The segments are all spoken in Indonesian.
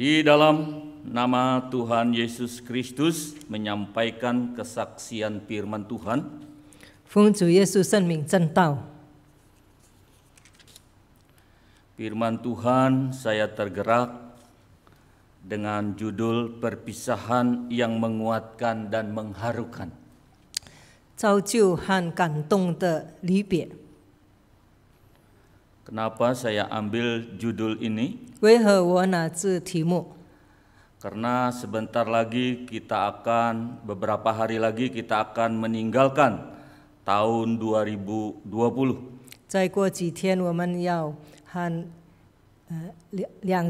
di dalam nama Tuhan Yesus Kristus menyampaikan kesaksian firman Tuhan. Fungsi Yesus Firman Tuhan saya tergerak dengan judul perpisahan yang menguatkan dan mengharukan. Kenapa saya ambil judul ini? Karena sebentar lagi kita akan beberapa hari lagi kita akan meninggalkan tahun 2020. Eh, er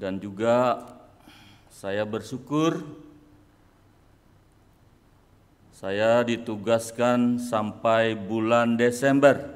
Dan juga saya bersyukur saya ditugaskan sampai bulan Desember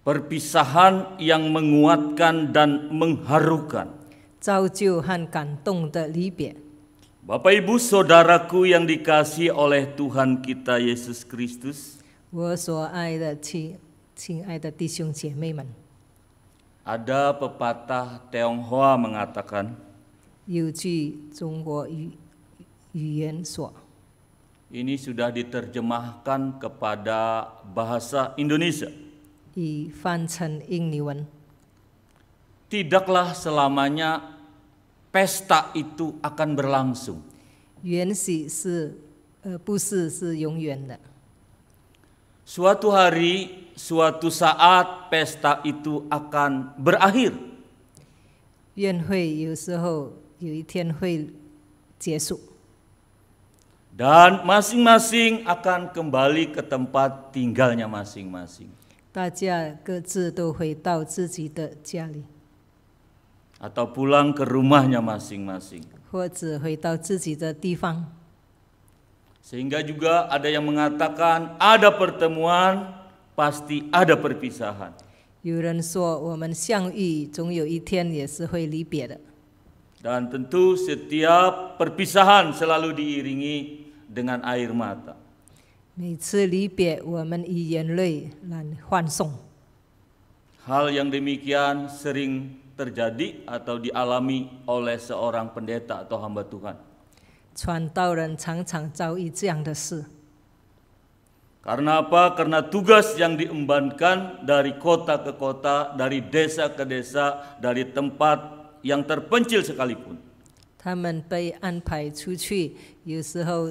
Perpisahan yang menguatkan dan mengharukan. Bapak Ibu saudaraku yang dikasih oleh Tuhan kita Yesus Kristus. Ada pepatah Tionghoa mengatakan. 语言说, ini sudah diterjemahkan kepada bahasa Indonesia. Tidaklah selamanya pesta itu akan berlangsung. Eh, suatu hari, suatu saat pesta itu akan berakhir. 宴会有时候有一天会结束。dan masing-masing akan kembali ke tempat tinggalnya masing-masing. Atau pulang ke rumahnya masing-masing. Sehingga juga ada yang mengatakan ada pertemuan pasti ada perpisahan. Dan tentu setiap perpisahan selalu diiringi dengan air mata. Hal yang demikian sering terjadi atau dialami oleh seorang pendeta atau hamba Tuhan. Karena apa? Karena tugas yang diembankan dari kota ke kota, dari desa ke desa, dari tempat yang terpencil sekalipun. 他们被安排出去，有时候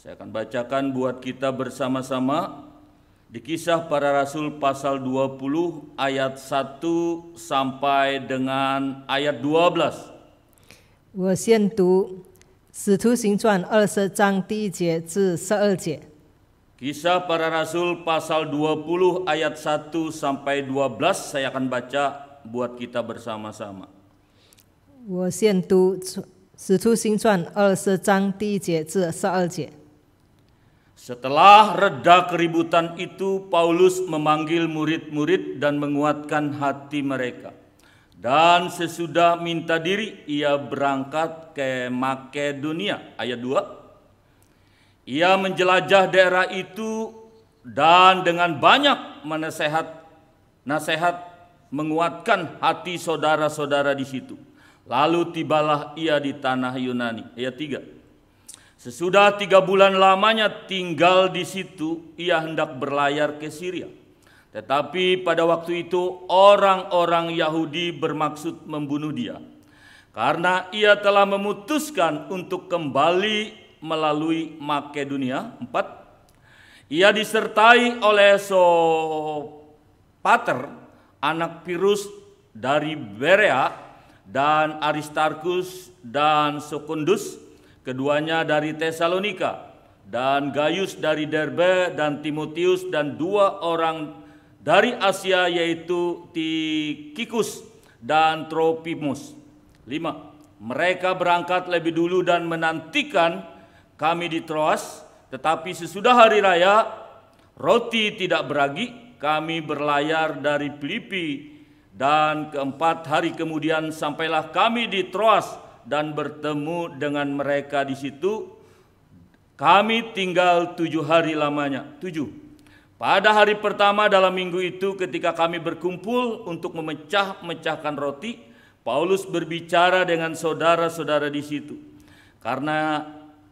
Saya akan bacakan buat kita bersama-sama di kisah para rasul pasal 20 ayat 1 sampai dengan ayat 12. 我先读《使徒行传》二十章第一节至十二节。Kisah para rasul pasal 20 ayat 1 sampai 12 saya akan baca buat kita bersama-sama. 我先读《使徒行传》二十章第一节至十二节。setelah reda keributan itu, Paulus memanggil murid-murid dan menguatkan hati mereka. Dan sesudah minta diri, ia berangkat ke Makedonia. Ayat 2. Ia menjelajah daerah itu dan dengan banyak menasehat nasihat menguatkan hati saudara-saudara di situ. Lalu tibalah ia di tanah Yunani. Ayat 3. Sesudah tiga bulan lamanya tinggal di situ, ia hendak berlayar ke Syria. Tetapi pada waktu itu orang-orang Yahudi bermaksud membunuh dia. Karena ia telah memutuskan untuk kembali melalui Makedonia. Empat, ia disertai oleh Sopater, anak Pirus dari Berea, dan Aristarkus dan Sokundus, keduanya dari Tesalonika, dan Gaius dari Derbe dan Timotius dan dua orang dari Asia yaitu Tikikus dan Tropimus. Lima, mereka berangkat lebih dulu dan menantikan kami di Troas, tetapi sesudah hari raya roti tidak beragi, kami berlayar dari Filipi dan keempat hari kemudian sampailah kami di Troas dan bertemu dengan mereka di situ. Kami tinggal tujuh hari lamanya, tujuh. Pada hari pertama dalam minggu itu ketika kami berkumpul untuk memecah-mecahkan roti, Paulus berbicara dengan saudara-saudara di situ. Karena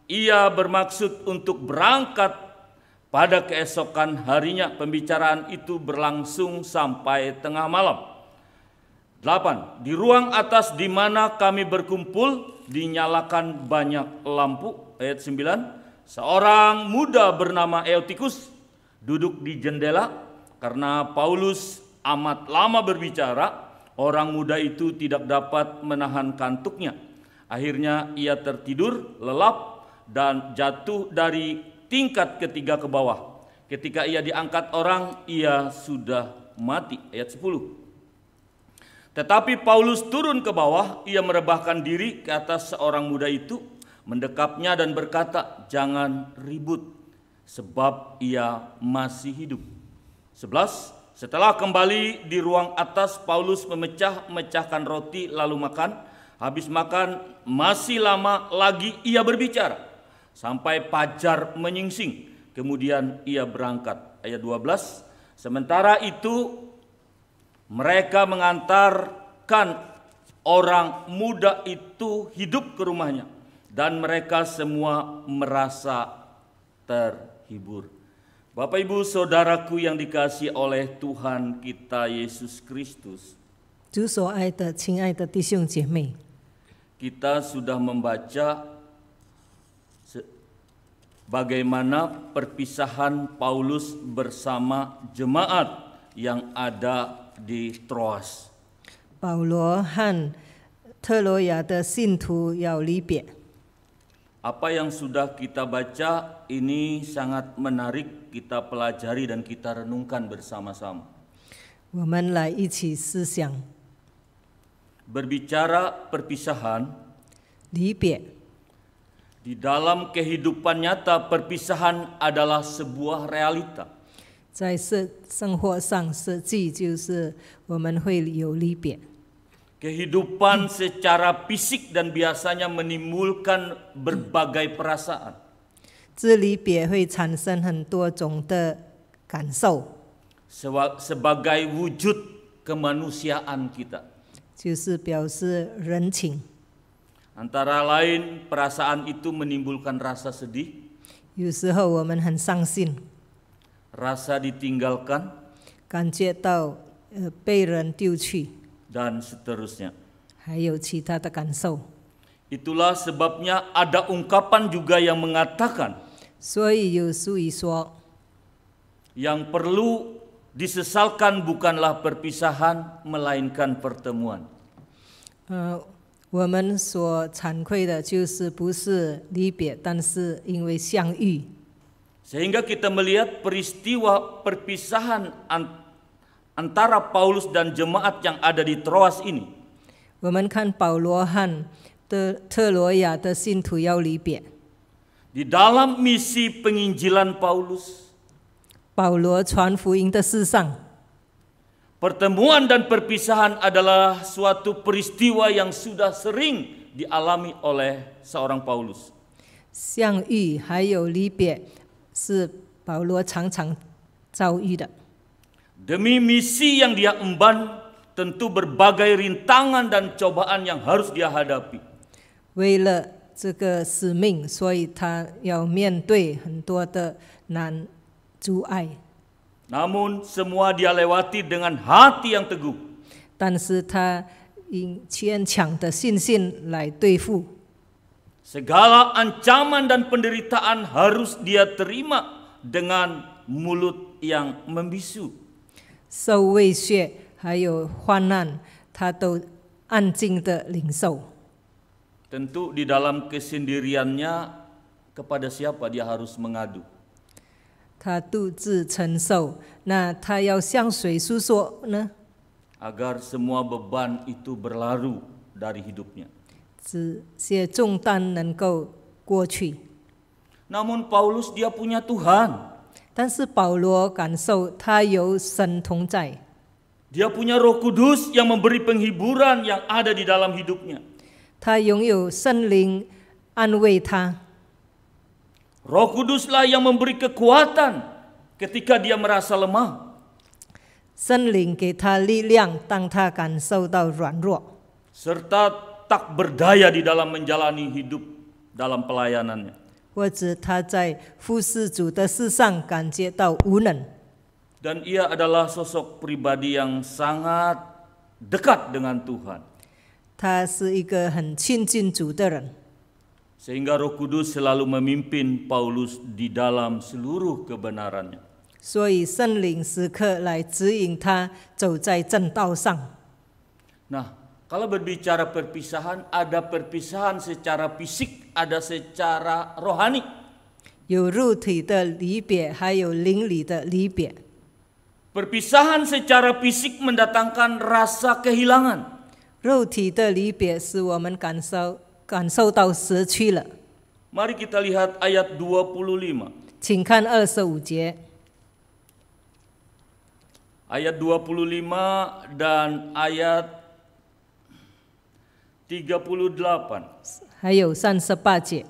ia bermaksud untuk berangkat pada keesokan harinya pembicaraan itu berlangsung sampai tengah malam. 8. Di ruang atas di mana kami berkumpul dinyalakan banyak lampu. Ayat 9. Seorang muda bernama Eutikus duduk di jendela karena Paulus amat lama berbicara. Orang muda itu tidak dapat menahan kantuknya. Akhirnya ia tertidur lelap dan jatuh dari tingkat ketiga ke bawah. Ketika ia diangkat orang, ia sudah mati. Ayat 10. Tetapi Paulus turun ke bawah, ia merebahkan diri ke atas seorang muda itu, mendekapnya dan berkata, "Jangan ribut, sebab ia masih hidup." 11 setelah kembali di ruang atas, Paulus memecah-mecahkan roti lalu makan. Habis makan, masih lama lagi ia berbicara. Sampai pajar menyingsing. Kemudian ia berangkat. Ayat 12. Sementara itu mereka mengantarkan orang muda itu hidup ke rumahnya dan mereka semua merasa terhibur. Bapak Ibu saudaraku yang dikasih oleh Tuhan kita Yesus Kristus. kita sudah membaca bagaimana perpisahan Paulus bersama jemaat yang ada di Troas. Apa yang sudah kita baca ini sangat menarik kita pelajari dan kita renungkan bersama-sama. Berbicara perpisahan, Di dalam kehidupan nyata perpisahan adalah sebuah realita. 在设生活上设计，就是我们会有离别。Kehidupan secara fisik dan biasanya menimbulkan berbagai perasaan. Sebagai wujud kemanusiaan kita. Antara lain perasaan itu menimbulkan rasa sedih. 有时候我们很伤心。rasa ditinggalkan, kan eh, dan seterusnya. itulah sebabnya ada ungkapan juga yang mengatakan yang perlu disesalkan bukanlah perpisahan melainkan pertemuan. Uh, eh, 呃，我们所惭愧的就是不是离别，但是因为相遇。sehingga kita melihat peristiwa perpisahan antara Paulus dan jemaat yang ada di Troas ini. Di dalam misi penginjilan Paulus, Paulus, pertemuan dan perpisahan adalah suatu peristiwa yang sudah sering dialami oleh seorang Paulus. 相遇还有离别是保罗常常遭遇的。demi misi yang dia emban tentu berbagai rintangan dan cobaan yang harus dia hadapi。为了这个使命，所以他要面对很多的难阻碍。namun semua dia lewati dengan hati yang teguh。但是他以坚强的信心来对付。Segala ancaman dan penderitaan harus dia terima dengan mulut yang membisu. Tentu di dalam kesendiriannya kepada siapa dia harus mengadu? agar semua beban itu berlalu dari hidupnya. Namun Paulus dia punya Tuhan. dia punya Roh Kudus yang memberi penghiburan yang ada di dalam hidupnya. Roh Kuduslah yang memberi kekuatan ketika dia merasa lemah. 圣灵给他力量，当他感受到软弱。Serta tak berdaya di dalam menjalani hidup dalam pelayanannya. dan ia adalah sosok pribadi yang sangat dekat dengan Tuhan. Sehingga Roh Kudus selalu memimpin Paulus di dalam seluruh kebenarannya. Nah, kalau berbicara perpisahan, ada perpisahan secara fisik, ada secara rohani. Perpisahan secara fisik mendatangkan rasa kehilangan. Kan kan Mari kita lihat ayat 25. Kan er ayat 25 dan ayat 38. Hayo, san sepace.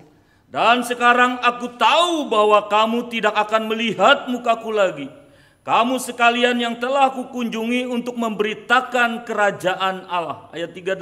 Dan sekarang aku tahu bahwa kamu tidak akan melihat mukaku lagi. Kamu sekalian yang telah kukunjungi untuk memberitakan kerajaan Allah. Ayat 38.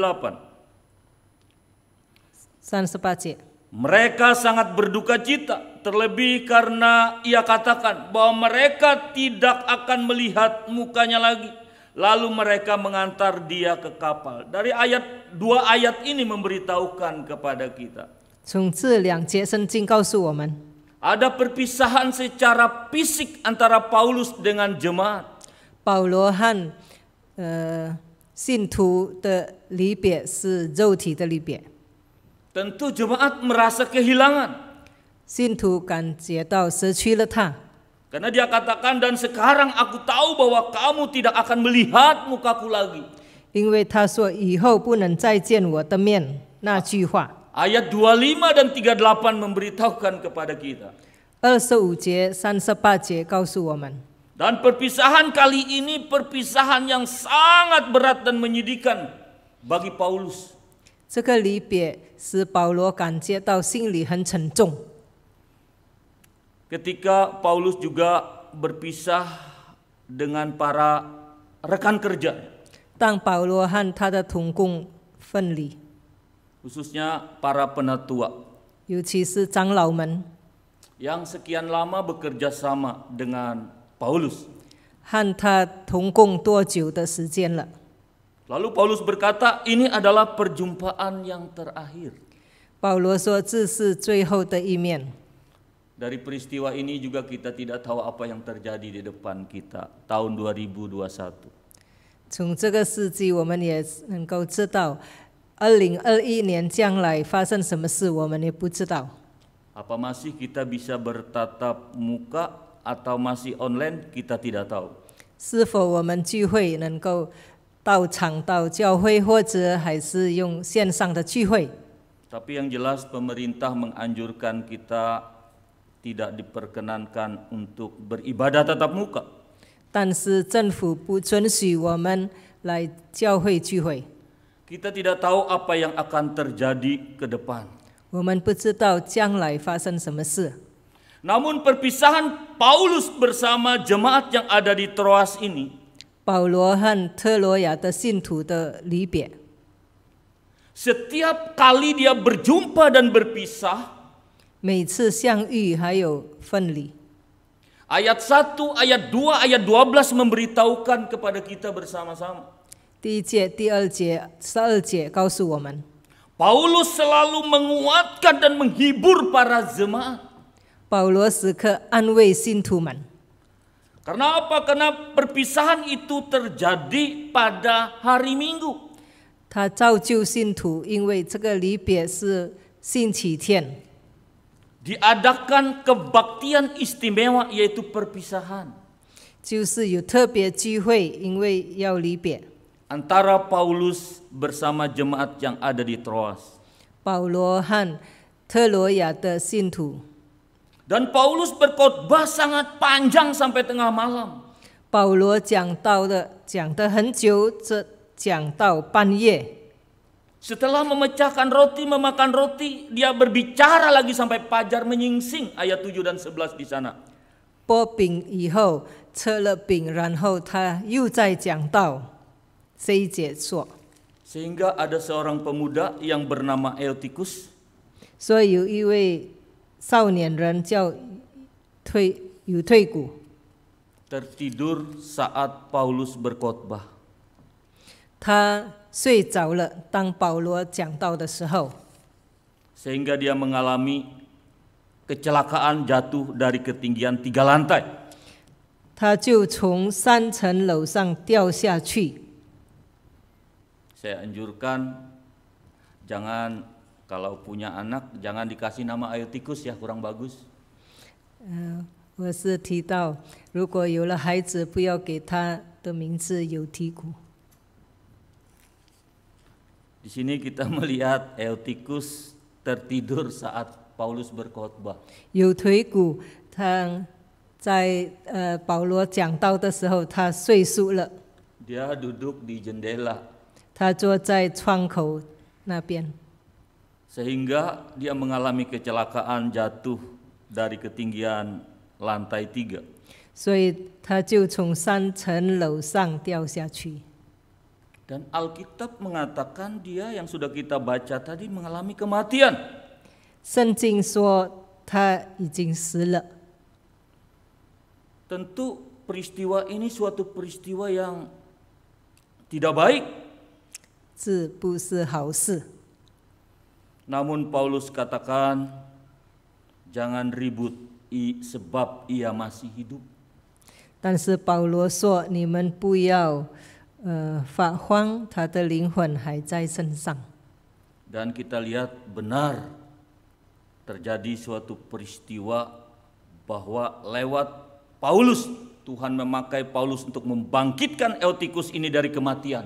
San sepace. Mereka sangat berduka cita, terlebih karena ia katakan bahwa mereka tidak akan melihat mukanya lagi. Lalu mereka mengantar dia ke kapal. Dari ayat dua ayat ini memberitahukan kepada kita. 从这两节圣经告诉我们，ada perpisahan secara fisik antara Paulus dengan jemaat. 保罗和呃信徒的离别是肉体的离别。Tentu eh, jemaat merasa kehilangan. Karena dia katakan dan sekarang aku tahu bahwa kamu tidak akan melihat mukaku lagi. Ayat 25 dan 38 memberitahukan kepada kita. dan perpisahan kali ini perpisahan yang sangat berat dan menyedihkan bagi Paulus. 这个离别使保罗感觉到心里很沉重。ketika Paulus juga berpisah dengan para rekan kerja. Tang Paulus han tada fenli. Khususnya para penatua. Yang sekian lama bekerja sama dengan Paulus. Han ta Paulus berkata, jiu de sijian le. Lalu Paulus berkata, ini adalah perjumpaan yang terakhir. Paulus terakhir. Dari peristiwa ini juga kita tidak tahu apa yang terjadi di depan kita tahun 2021. 从这个世纪，我们也能够知道，二零二一年将来发生什么事，我们也不知道。Apa masih kita bisa bertatap muka atau masih online kita tidak tahu. yang jelas pemerintah menganjurkan kita tidak diperkenankan untuk beribadah tatap muka. Kita tidak tahu apa yang akan terjadi ke depan. Namun perpisahan Paulus bersama jemaat yang ada di Troas ini ya Setiap kali dia berjumpa dan berpisah 每次相遇还有分离。Ayat 1, ayat 2, ayat 12 memberitahukan kepada kita bersama-sama. Paulus selalu menguatkan dan menghibur para jemaat. Paulus Karena apa? Karena perpisahan itu terjadi pada hari Minggu. 他造就信徒，因为这个离别是星期天。diadakan kebaktian istimewa yaitu perpisahan. Antara Paulus bersama jemaat yang ada di Troas. Dan Paulus berkhotbah sangat panjang sampai tengah malam. 保罗讲到的讲得很久，这讲到半夜。setelah memecahkan roti, memakan roti, dia berbicara lagi sampai pajar menyingsing ayat 7 dan 11 di sana. Sehingga ada seorang pemuda yang bernama Eutikus. tertidur saat Paulus berkhotbah. Sehingga dia mengalami kecelakaan jatuh dari ketinggian tiga lantai. 他就从三层楼上掉下去。Saya anjurkan jangan kalau punya anak jangan dikasih nama air tikus ya kurang bagus. Di sini kita melihat Eutikus tertidur saat Paulus berkhotbah. Dia duduk di jendela. Sehingga dia mengalami kecelakaan jatuh dari ketinggian lantai tiga. 所以他就从三层楼上掉下去。dan Alkitab mengatakan dia yang sudah kita baca tadi mengalami kematian. Tentu peristiwa ini suatu peristiwa yang tidak baik. Namun Paulus katakan, jangan ribut sebab ia masih hidup. Paulus katakan jangan ribut sebab ia masih hidup. Dan kita lihat benar terjadi suatu peristiwa bahwa lewat Paulus Tuhan memakai Paulus untuk membangkitkan Eutikus ini dari kematian.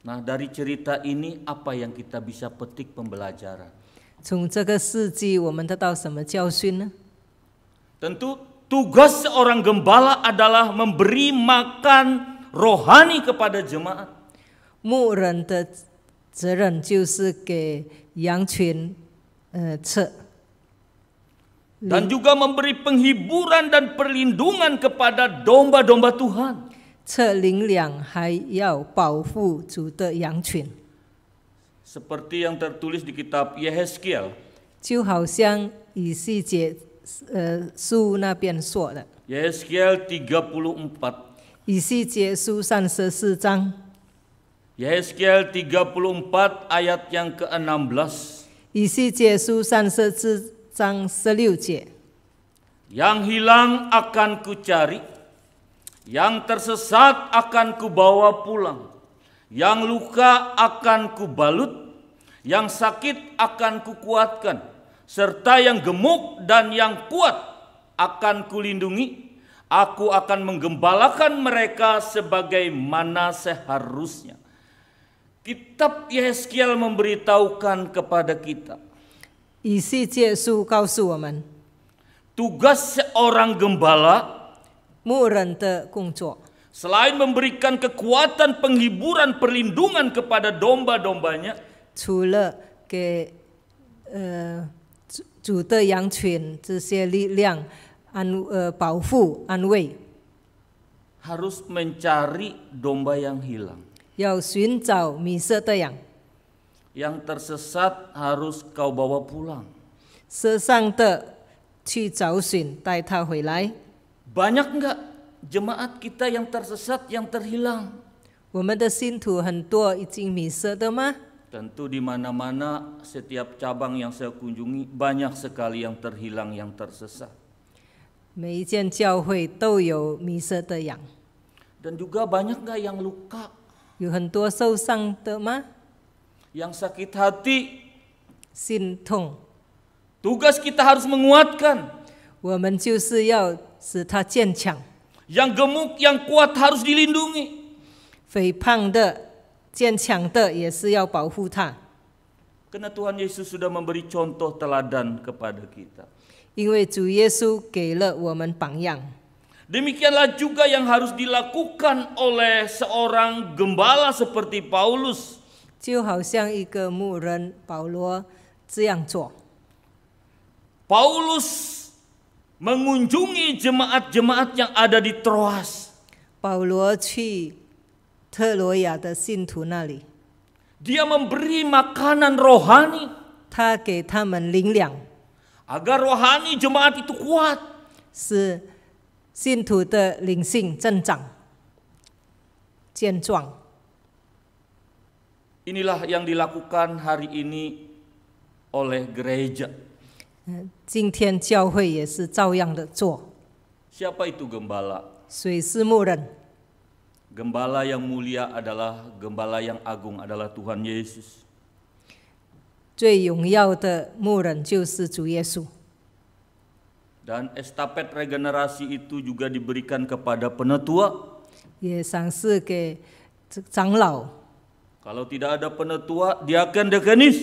Nah, dari cerita ini apa yang kita bisa petik pembelajaran? 从这个事迹，我们得到什么教训呢？Tentu tugas seorang gembala adalah memberi makan rohani kepada jemaat. 牧人的责任就是给羊群，呃，吃。Dan juga memberi penghiburan dan perlindungan kepada domba-domba Tuhan. yang chun seperti yang tertulis di kitab Yehezkiel. Eh, Yehezkiel 34. Yehezkiel 34 ayat yang ke-16. Yang hilang akan kucari, yang tersesat akan kubawa pulang. Yang luka akan kubalut, yang sakit akan kukuatkan, serta yang gemuk dan yang kuat akan kulindungi. Aku akan menggembalakan mereka sebagaimana seharusnya. Kitab Yeskiel memberitahukan kepada kita. Isi Yesu kau tugas seorang gembala 牧人的工作 Selain memberikan kekuatan penghiburan perlindungan kepada domba-dombanya, harus mencari domba yang hilang. Yang yang tersesat harus kau bawa pulang. Sesang banyak enggak jemaat kita yang tersesat yang terhilang. Tentu di mana-mana setiap cabang yang saya kunjungi banyak sekali yang terhilang yang tersesat. Dan juga banyak nggak yang luka? Yang sakit hati. Sintong. Tugas kita harus menguatkan. 我们就是要使他坚强。yang gemuk, yang kuat harus dilindungi. Karena Tuhan Yesus sudah memberi contoh teladan kepada kita. Demikianlah juga yang harus dilakukan oleh seorang gembala seperti Paulus. Paulus mengunjungi jemaat-jemaat yang ada di Troas. Paulus Dia memberi makanan rohani. Agar rohani jemaat itu kuat. Inilah yang dilakukan hari ini oleh gereja. 今天教会也是照样的做。Siapa itu gembala? Gembala yang mulia adalah gembala yang agung adalah Tuhan Yesus. estafet regenerasi itu juga diberikan kepada penetua. Kalau tidak ada penetua, akan dekanis.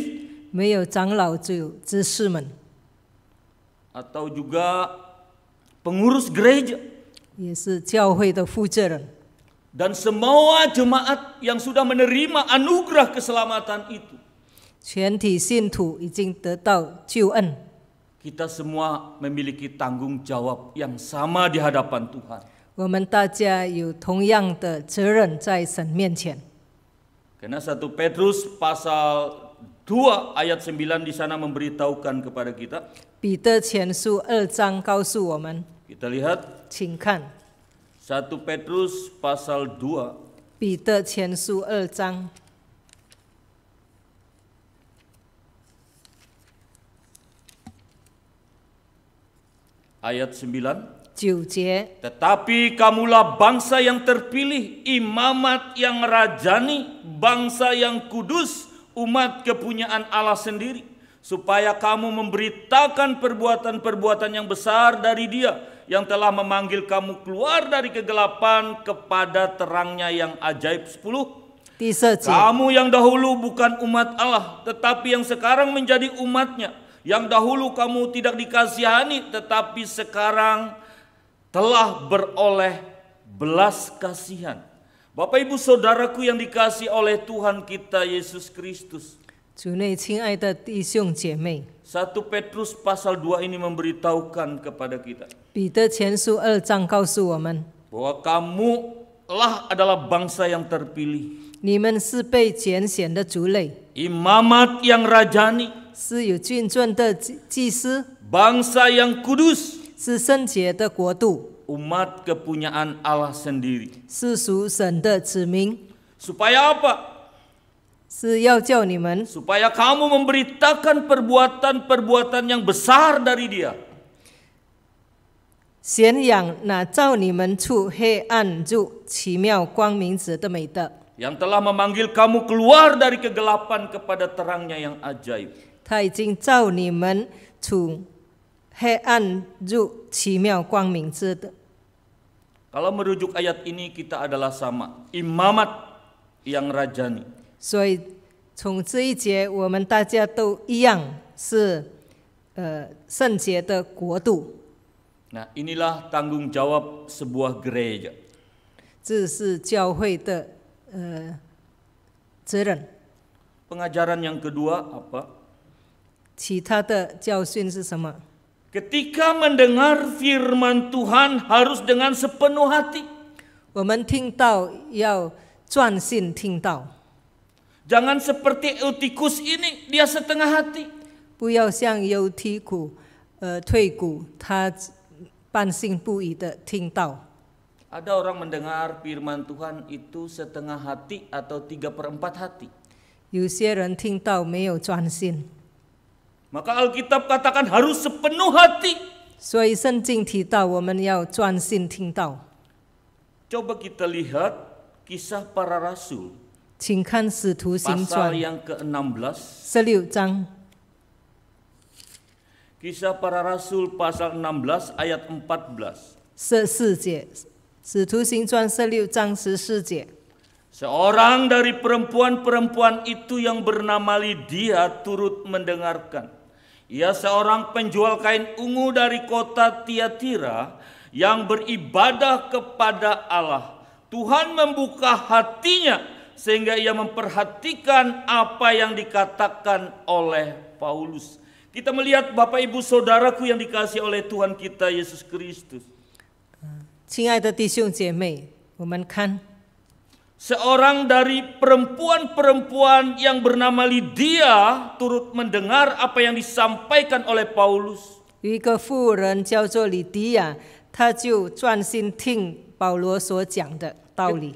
没有长老，只有执事们。atau juga pengurus gereja. Dan semua jemaat yang sudah menerima anugerah keselamatan itu. Kita semua memiliki tanggung jawab yang sama di hadapan Tuhan. Karena satu Petrus pasal 2 ayat 9 di sana memberitahukan kepada kita. 彼得前书二章告诉我们。Kita lihat. satu Petrus pasal dua，彼得前书二章。Ayat 9. tetapi kamulah bangsa yang terpilih, imamat yang rajani, bangsa yang kudus, umat kepunyaan Allah sendiri supaya kamu memberitakan perbuatan-perbuatan yang besar dari Dia yang telah memanggil kamu keluar dari kegelapan kepada terangnya yang ajaib. sepuluh. Kamu yang dahulu bukan umat Allah, tetapi yang sekarang menjadi umatnya. Yang dahulu kamu tidak dikasihani, tetapi sekarang telah beroleh belas kasihan. Bapak ibu saudaraku yang dikasih oleh Tuhan kita Yesus Kristus. Satu Petrus pasal 2 ini memberitahukan kepada kita Bahwa kamu lah adalah bangsa yang terpilih, Imamat yang rajani, Bangsa yang kudus, Umat kepunyaan Allah sendiri. Supaya apa? supaya kamu memberitakan perbuatan-perbuatan yang besar dari dia. yang telah memanggil kamu keluar dari kegelapan kepada terangnya yang ajaib. Kalau merujuk ayat ini kita adalah sama, imamat yang rajani. 所以从这一节，我们大家都一样是呃圣洁的国度。Nah, inilah tanggung jawab sebuah gereja. 这是教会的呃责任。Pengajaran yang kedua apa? 其他的教训是什么？Ketika mendengar firman Tuhan harus dengan sepenuh hati. 我们听到要专心听到。Jangan seperti Eutikus ini, dia setengah hati. ada orang mendengar firman Tuhan itu setengah hati atau tiga perempat hati. maka Alkitab katakan harus sepenuh hati. Coba kita lihat kisah para rasul. Pasal yang ke-16 kisah para Rasul pasal 16 ayat 14 Seorang dari perempuan-perempuan itu yang bernama Lydia turut mendengarkan. Ia seorang penjual kain ungu dari kota Tiatira yang beribadah kepada Allah. Tuhan membuka hatinya sehingga ia memperhatikan apa yang dikatakan oleh Paulus. Kita melihat Bapak Ibu Saudaraku yang dikasih oleh Tuhan kita Yesus Kristus. Seorang dari perempuan-perempuan yang bernama Lydia turut mendengar apa yang disampaikan oleh Paulus. Paulus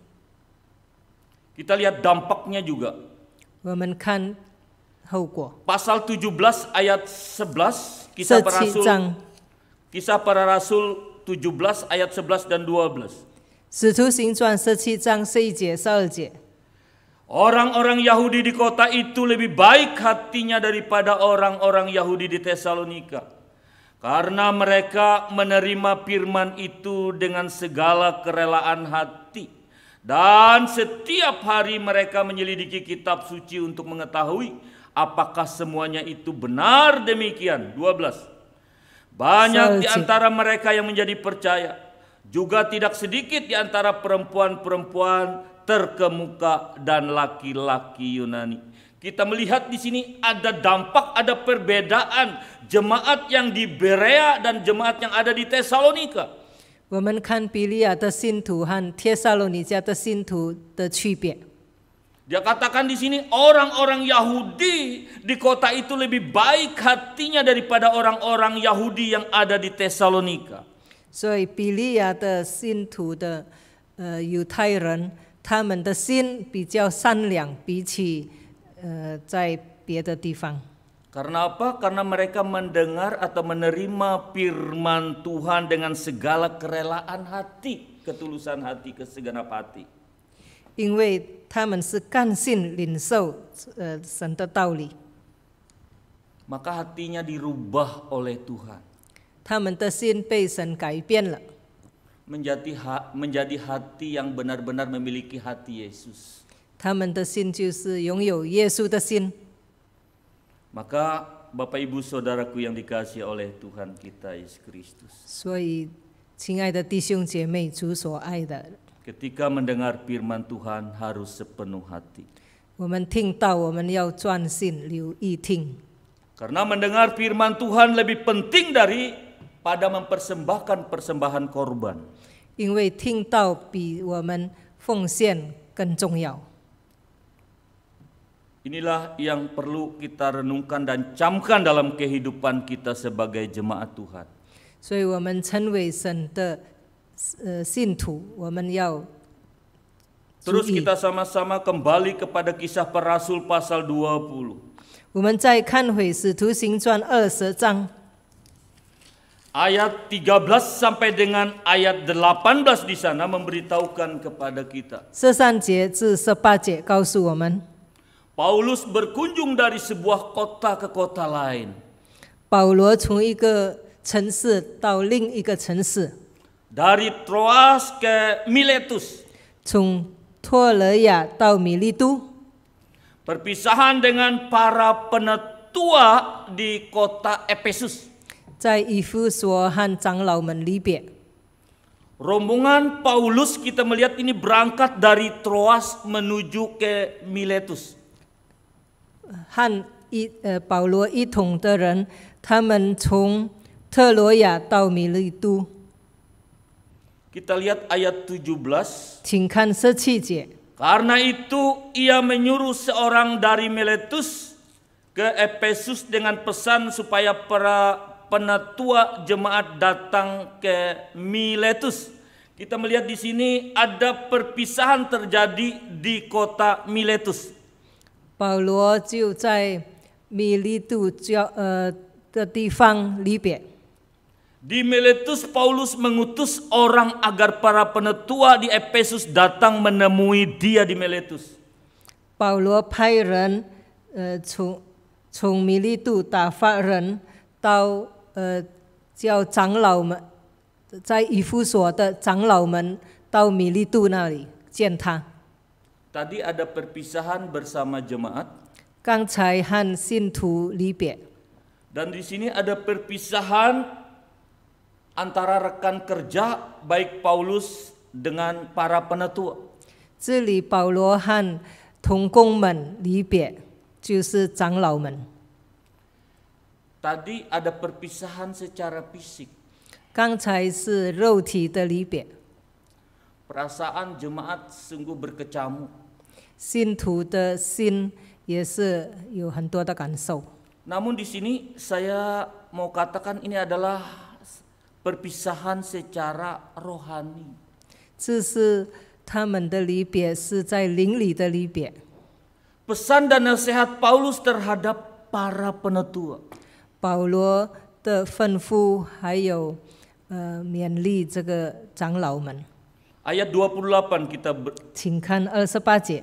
Kita lihat dampaknya juga. Pasal 17 ayat 11 kisah para rasul Kisah para rasul 17 ayat 11 dan 12. orang orang Yahudi di kota itu lebih baik hatinya daripada orang-orang Yahudi di Tesalonika. Karena mereka menerima firman itu dengan segala kerelaan hati. Dan setiap hari mereka menyelidiki kitab suci untuk mengetahui apakah semuanya itu benar demikian. 12. Banyak di antara mereka yang menjadi percaya, juga tidak sedikit di antara perempuan-perempuan terkemuka dan laki-laki Yunani. Kita melihat di sini ada dampak, ada perbedaan jemaat yang di Berea dan jemaat yang ada di Tesalonika. 我们看比利亚的信徒和帖撒罗尼迦的信徒的区别。Dia katakan di sini orang-orang Yahudi di kota itu lebih baik hatinya daripada orang-orang Yahudi yang ada di Tesalonika. 所以比利亚的信徒的呃犹太人，他们的心比较善良，比起呃在别的地方。karena apa? Karena mereka mendengar atau menerima firman Tuhan dengan segala kerelaan hati, ketulusan hati, kesegenap hati. E, Maka hatinya dirubah oleh Tuhan. 他们的心被神改变了。Menjadi ha, menjadi hati yang benar-benar memiliki hati Yesus. 他们的心就是拥有耶稣的心。maka Bapak Ibu Saudaraku yang dikasihi oleh Tuhan kita Yesus Kristus. ketika mendengar firman Tuhan harus sepenuh hati. Karena mendengar firman Tuhan lebih penting dari pada mempersembahkan persembahan korban. 因为听到比我们奉献更重要。Inilah yang perlu kita renungkan dan camkan dalam kehidupan kita sebagai jemaat Tuhan. Eh，Terus kita sama-sama kembali kepada kisah para pasal 20. Ayat 13 sampai dengan ayat 18 di sana memberitahukan kepada kita. 十三节至十八节告诉我们。Paulus berkunjung dari sebuah kota ke kota lain. Paulus dari Troas ke Miletus. perpisahan dengan para penetua di kota Efesus. Rombongan Paulus kita melihat ini berangkat dari Troas menuju ke Miletus. 和一呃保罗一同的人，他们从特罗亚到米利都。Kita lihat ayat 17. Karena itu ia menyuruh seorang dari Miletus ke Efesus dengan pesan supaya para penatua jemaat datang ke Miletus. Kita melihat di sini ada perpisahan terjadi di kota Miletus. 保罗就在米利都教呃的地方离别。Di Miletus Paulus mengutus orang agar para penetua di Efesus datang menemui dia di Miletus. Paulus pai ren chung chung Miletus da fa ren tau jiao zhang lao men zai yifu suo de zhang lao men tau Miletus na li jian ta. Tadi ada perpisahan bersama jemaat. Dan di sini ada perpisahan antara rekan kerja baik Paulus dengan para penatua. Tadi ada perpisahan secara fisik. Perasaan jemaat sungguh berkecamuk. Namun di sini saya mau katakan ini adalah perpisahan secara rohani. 这是他们的离别，是在灵里的离别。Pesan dan nasihat Paulus terhadap para penetua. 保罗的吩咐还有呃勉励这个长老们。Ayat 28 kita ber... 请看28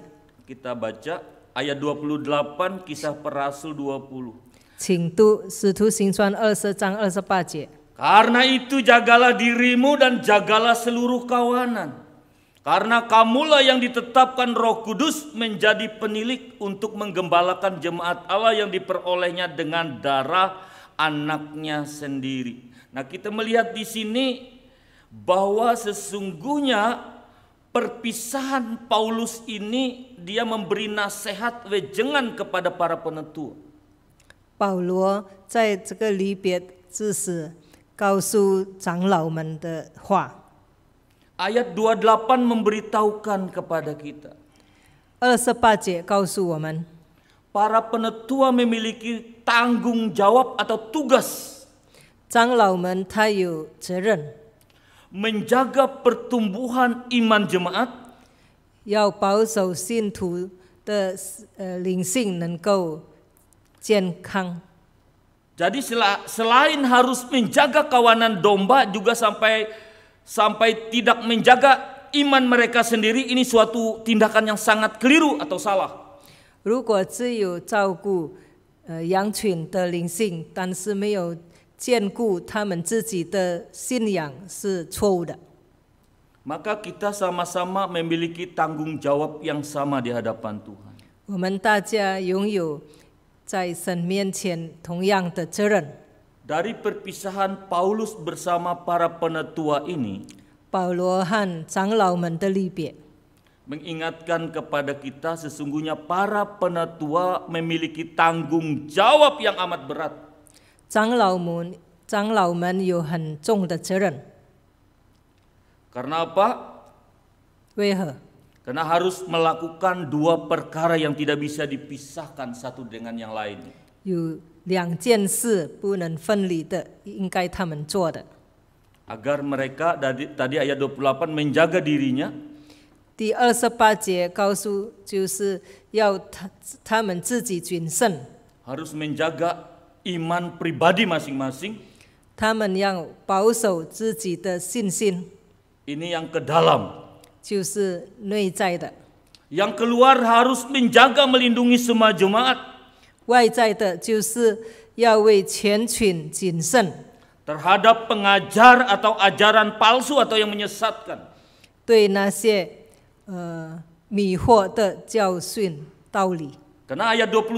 kita baca ayat 28 kisah para rasul 20. Karena itu jagalah dirimu dan jagalah seluruh kawanan. Karena kamulah yang ditetapkan Roh Kudus menjadi penilik untuk menggembalakan jemaat Allah yang diperolehnya dengan darah anaknya sendiri. Nah, kita melihat di sini bahwa sesungguhnya perpisahan Paulus ini dia memberi nasihat wejengan kepada para penetua. Ayat 28 memberitahukan kepada kita. Para para penetua memiliki tanggung jawab atau tugas. 长老们他有责任。menjaga pertumbuhan iman jemaat, eh, Jadi selain harus menjaga kawanan domba juga sampai sampai tidak menjaga iman mereka sendiri ini suatu tindakan yang sangat keliru atau salah. Jika 如果只有照顾呃羊群的灵性，但是没有坚固他们自己的信仰是错误的。maka kita sama-sama memiliki tanggung jawab yang sama di hadapan Tuhan. Dari perpisahan Paulus bersama para penatua ini, mengingatkan kepada kita sesungguhnya para penatua memiliki tanggung jawab yang amat berat. 长老们长老们有很重的责任。Karena apa? 为何？Karena harus melakukan dua perkara yang tidak bisa dipisahkan satu dengan yang lain. 有两件事不能分离的，应该他们做的。Agar mereka tadi, tadi ayat 28 menjaga dirinya. 第二十八节告诉就是要他他们自己谨慎。Harus menjaga iman pribadi masing-masing. Ini yang ke dalam. Yang keluar harus menjaga melindungi semua jemaat. Terhadap pengajar atau ajaran palsu atau yang menyesatkan. Karena ayat 29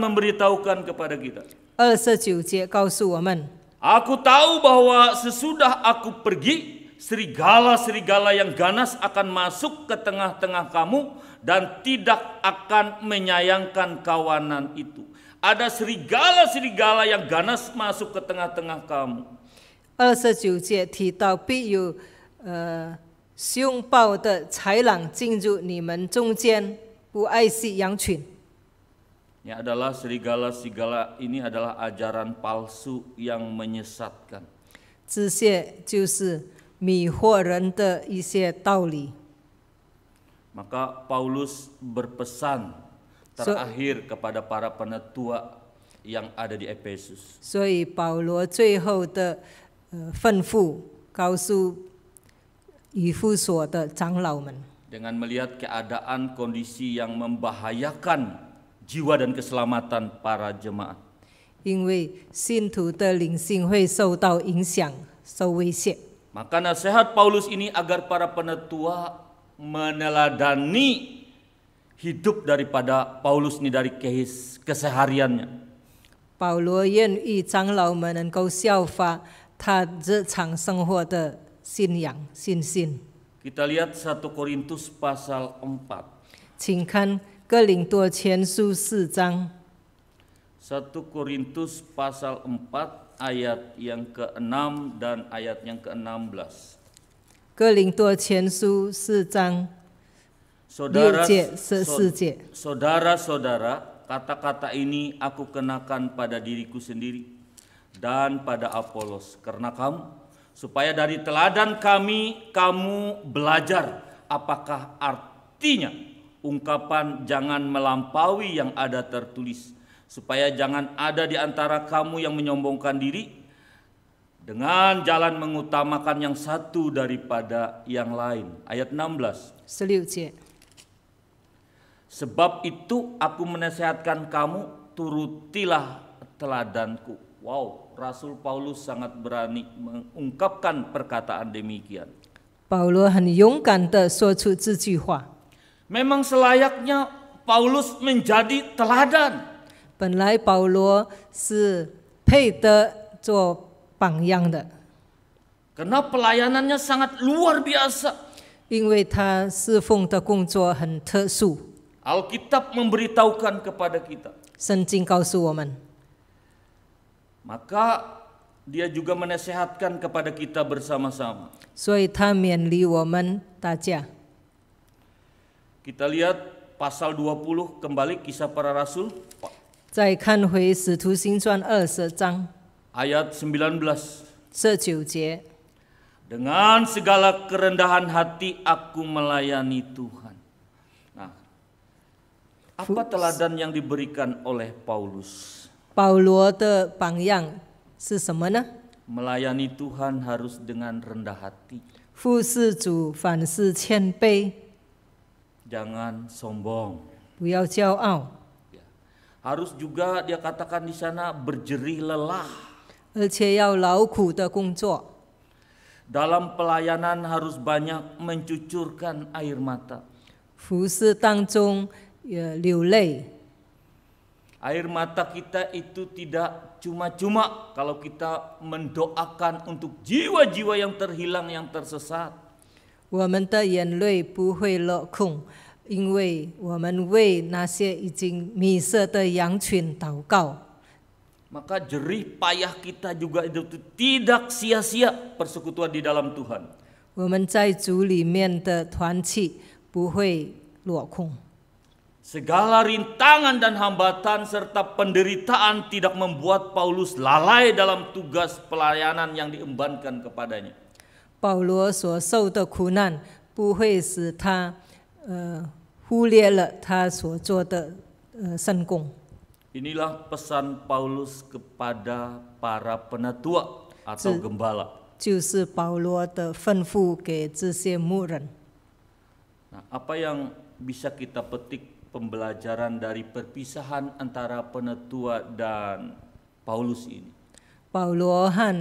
memberitahukan kepada kita. Aku tahu bahwa sesudah aku pergi, serigala-serigala yang ganas akan masuk ke tengah-tengah kamu dan tidak akan menyayangkan kawanan itu. Ada serigala-serigala yang ganas masuk ke tengah-tengah kamu.” 二十九节提到必有呃凶暴的豺狼进入你们中间，不爱惜羊群。Ya adalah serigala-serigala ini adalah ajaran palsu yang menyesatkan. Maka Paulus berpesan terakhir so, kepada para penetua yang ada di Efesus. Dengan melihat keadaan kondisi yang membahayakan jiwa dan keselamatan para jemaat. 因为信徒的灵性会受到影响，受威胁。Maka nasihat Paulus ini agar para penetua meneladani hidup daripada Paulus ini dari kehis, kesehariannya. kita lihat 1 Korintus pasal 4. 请看哥林多前书四章。Satu 1 Korintus pasal 4 ayat yang ke-6 dan ayat yang ke-16. 哥林多前书四章 Saudara, saudara-saudara, kata-kata ini aku kenakan pada diriku sendiri dan pada Apolos karena kamu, supaya dari teladan kami kamu belajar apakah artinya ungkapan jangan melampaui yang ada tertulis supaya jangan ada di antara kamu yang menyombongkan diri dengan jalan mengutamakan yang satu daripada yang lain. Ayat 16. Sebab itu aku menasehatkan kamu, turutilah teladanku. Wow, Rasul Paulus sangat berani mengungkapkan perkataan demikian. 很勇敢地说出这句话。memang selayaknya Paulus menjadi teladan. karena pelayanannya sangat luar biasa. Alkitab memberitahukan kepada kita. Maka dia juga menasehatkan kepada kita bersama-sama. 所以他勉励我们大家。kita lihat pasal 20 kembali kisah para rasul. ayat 19. Dengan segala kerendahan hati aku melayani Tuhan. Nah, apa teladan yang diberikan oleh Paulus? Melayani Tuhan harus dengan rendah hati jangan sombong. Ya. harus juga dia katakan di sana berjerih lelah. Dalam pelayanan harus banyak mencucurkan air mata. Ya, air mata kita itu tidak cuma-cuma kalau kita mendoakan untuk jiwa-jiwa yang terhilang, yang tersesat. Maka jerih payah kita juga itu tidak sia-sia persekutuan di dalam Tuhan. Segala rintangan dan hambatan serta penderitaan tidak membuat Paulus lalai dalam tugas pelayanan yang diembankan kepadanya. 保罗所受的苦难不会使他呃忽略了他所做的呃圣功。Inilah pesan Paulus kepada para penatua atau gembala. 就是保罗的吩咐给这些牧人。Nah, apa yang bisa kita petik pembelajaran dari perpisahan antara penatua dan Paulus ini? Paulus 保罗和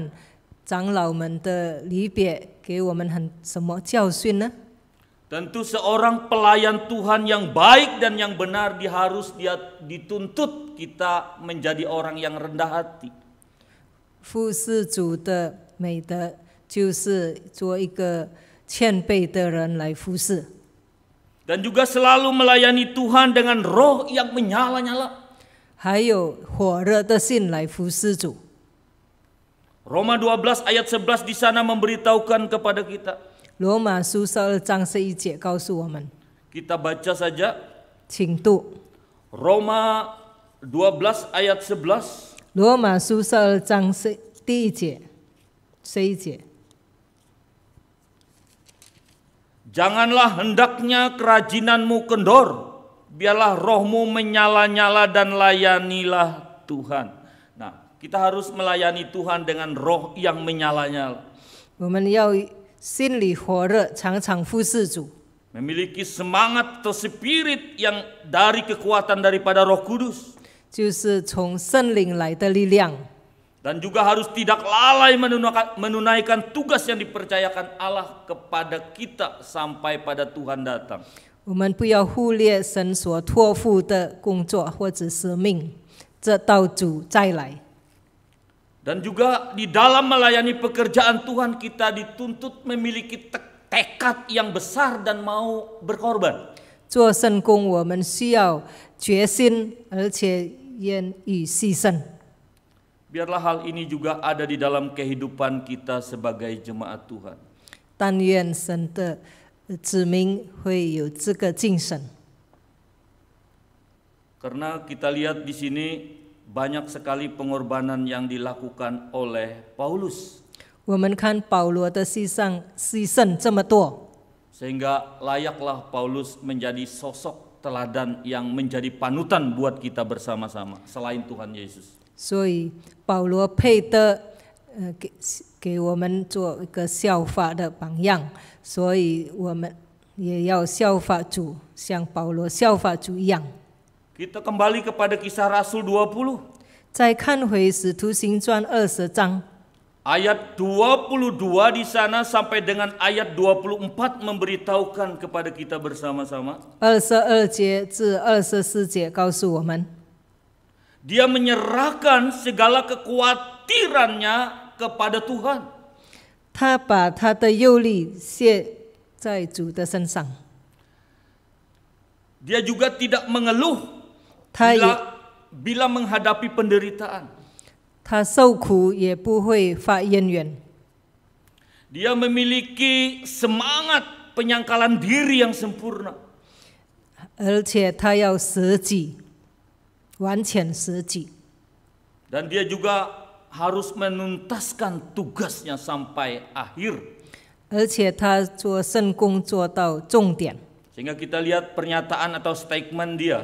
长老们的离别给我们很什么教训呢？Tentu seorang pelayan Tuhan yang baik dan yang benar diharus dia dituntut kita menjadi orang yang rendah hati. dan juga selalu melayani Tuhan dengan roh yang menyala-nyala. 还有火热的心来服侍主。Roma 12 ayat 11 di sana memberitahukan kepada kita. Roma susal Kita baca saja. Roma 12 ayat 11. Roma susal Janganlah hendaknya kerajinanmu kendor, biarlah rohmu menyala-nyala dan layanilah Tuhan. Kita harus melayani Tuhan dengan roh yang menyala-nyala. Memiliki semangat atau spirit yang dari kekuatan daripada Roh Kudus. Dan juga harus tidak lalai menunaikan, menunaikan tugas yang dipercayakan Allah kepada kita sampai pada Tuhan datang. 我们不要忽略神所托付的工作或者使命，这到主再来。dan juga di dalam melayani pekerjaan Tuhan kita dituntut memiliki tekad yang besar dan mau berkorban. Biarlah hal ini juga ada di dalam kehidupan kita sebagai jemaat Tuhan. Karena kita lihat di sini banyak sekali pengorbanan yang dilakukan oleh Paulus. sehingga layaklah Paulus menjadi sosok teladan yang menjadi panutan buat kita bersama-sama selain Tuhan Yesus. Jadi, Paulus 所以保罗配得呃给给我们做一个效法的榜样，所以我们也要效法主，像保罗效法主一样。kita kembali kepada kisah Rasul 20. Ayat 22 di sana sampai dengan ayat 24 memberitahukan kepada kita bersama sama Dia menyerahkan segala kekhawatirannya kepada Tuhan. Dia juga tidak mengeluh bila, menghadapi penderitaan, dia memiliki semangat penyangkalan diri yang sempurna. Dan dia juga harus menuntaskan tugasnya sampai akhir. Sehingga kita lihat pernyataan atau statement dia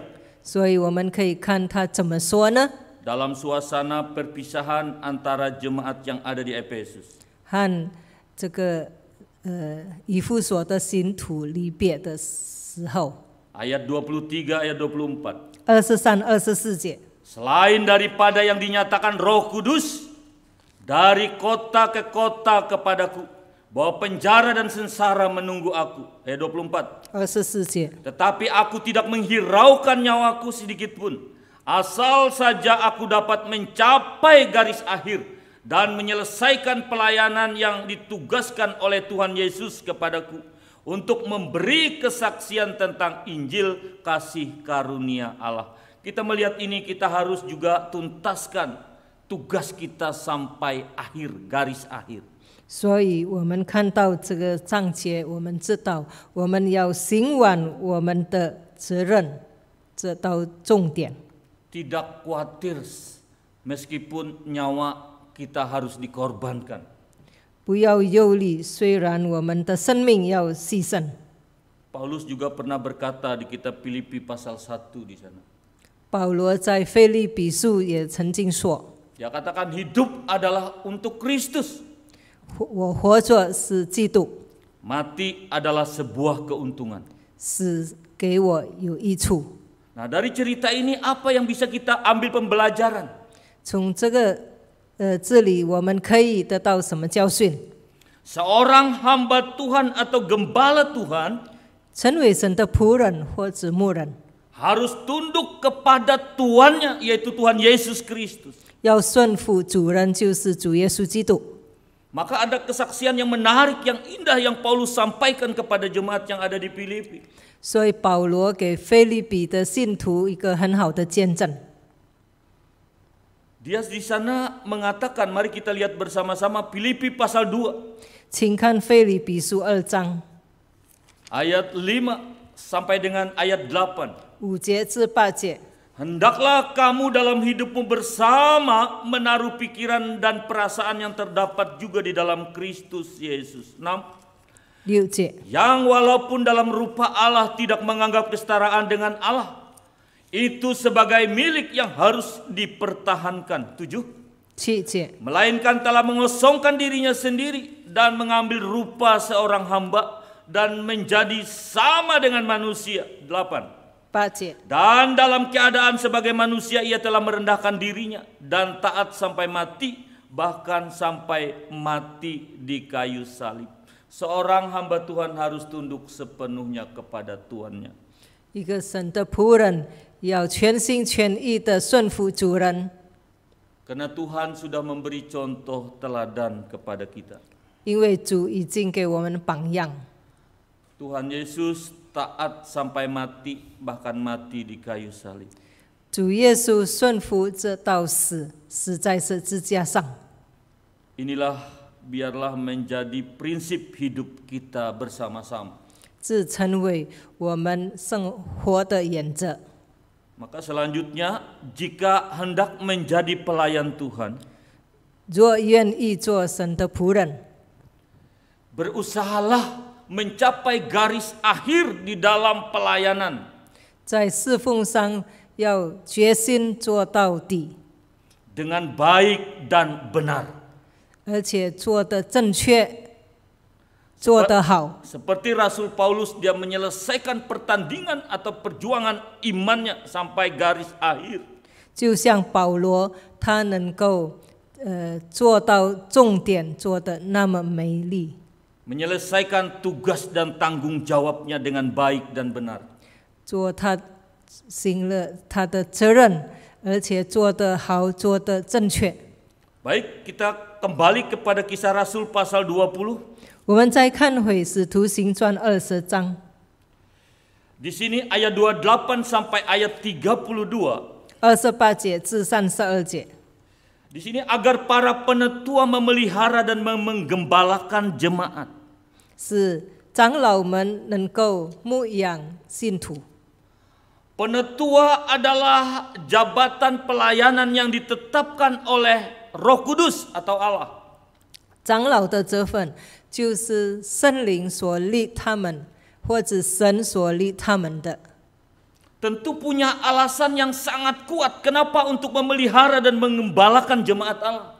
所以我们可以看他怎么说呢？Dalam suasana perpisahan antara jemaat yang ada di dua puluh 23 ayat 24 empat. 二十三、二十四节。Selain daripada yang dinyatakan Roh Kudus dari kota ke kota kepadaku bahwa penjara dan sengsara menunggu aku. Ayat 24. 24. Tetapi aku tidak menghiraukan nyawaku sedikit pun. Asal saja aku dapat mencapai garis akhir dan menyelesaikan pelayanan yang ditugaskan oleh Tuhan Yesus kepadaku untuk memberi kesaksian tentang Injil kasih karunia Allah. Kita melihat ini kita harus juga tuntaskan tugas kita sampai akhir garis akhir. 所以我们看到这个章节，我们知道我们要行完我们的责任，这到重点。Tidak khawatir meskipun nyawa kita harus dikorbankan. 不要忧虑，虽然我们的生命要牺牲。Paulus juga pernah berkata di kitab Filipi pasal 1 di sana. Dia katakan hidup adalah untuk Kristus. 我活着是嫉妒。Mati adalah sebuah keuntungan. 是给我有益处。Nah dari cerita ini apa yang bisa kita ambil pembelajaran? 从这个呃这里我们可以得到什么教训？Seorang hamba Tuhan atau gembala Tuhan 成为神的仆人或者牧人，harus tunduk kepada tuannya yaitu Tuhan Yesus Kristus. 要顺服主人，就是主耶稣基督。maka ada kesaksian yang menarik, yang indah yang Paulus sampaikan kepada jemaat yang ada di Filipi. Paulus Filipi Dia di sana mengatakan, mari kita lihat bersama-sama Filipi pasal 2. Filipi 请看菲利比书二章 ayat 5 sampai dengan ayat 8. jie. Hendaklah kamu dalam hidupmu bersama menaruh pikiran dan perasaan yang terdapat juga di dalam Kristus Yesus. 6. Yang walaupun dalam rupa Allah tidak menganggap kesetaraan dengan Allah. Itu sebagai milik yang harus dipertahankan. 7. Melainkan telah mengosongkan dirinya sendiri dan mengambil rupa seorang hamba dan menjadi sama dengan manusia. 8. Dan dalam keadaan sebagai manusia ia telah merendahkan dirinya dan taat sampai mati bahkan sampai mati di kayu salib. Seorang hamba Tuhan harus tunduk sepenuhnya kepada Tuannya. Karena Tuhan sudah memberi contoh teladan kepada kita. Tuhan Yesus taat sampai mati bahkan mati di kayu salib. Inilah biarlah menjadi prinsip hidup kita bersama-sama. Maka selanjutnya jika hendak menjadi pelayan Tuhan, berusahalah mencapai garis akhir di dalam pelayanan. dengan baik dan benar. seperti Rasul Paulus dia menyelesaikan pertandingan atau perjuangan imannya sampai garis akhir menyelesaikan tugas dan tanggung jawabnya dengan baik dan benar. Baik, kita kembali kepada kisah Rasul pasal 20. Di sini ayat 28 sampai ayat 32. Di sini agar para penetua memelihara dan menggembalakan jemaat. 使长老们能够牧养信徒。Penetua adalah jabatan pelayanan yang ditetapkan oleh Roh Kudus atau Allah. Tentu punya alasan yang sangat kuat kenapa untuk memelihara dan mengembalakan jemaat Allah.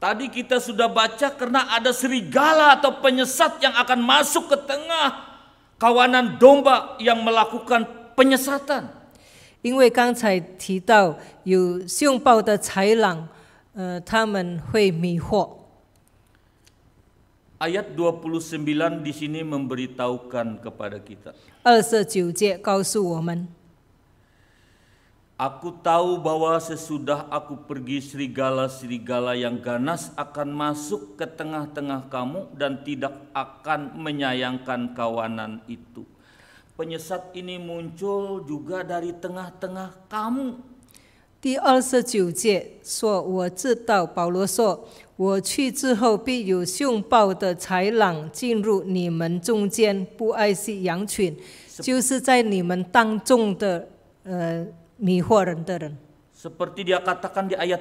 Tadi kita sudah baca karena ada serigala atau penyesat yang akan masuk ke tengah kawanan domba yang melakukan penyesatan. 因为刚才提到有凶暴的豺狼，呃，他们会迷惑。Ayat 29 di sini memberitahukan kepada kita. 二十九节告诉我们。Aku tahu bahwa sesudah aku pergi serigala-serigala yang ganas akan masuk ke tengah-tengah kamu dan tidak akan menyayangkan kawanan itu. Penyesat ini muncul juga dari tengah-tengah kamu 第二十九节说：“我知道保罗说，我去之后必有凶暴的豺狼进入你们中间，不爱惜羊群，就是在你们当中的呃迷惑人的人。” seperti dia katakan di ayat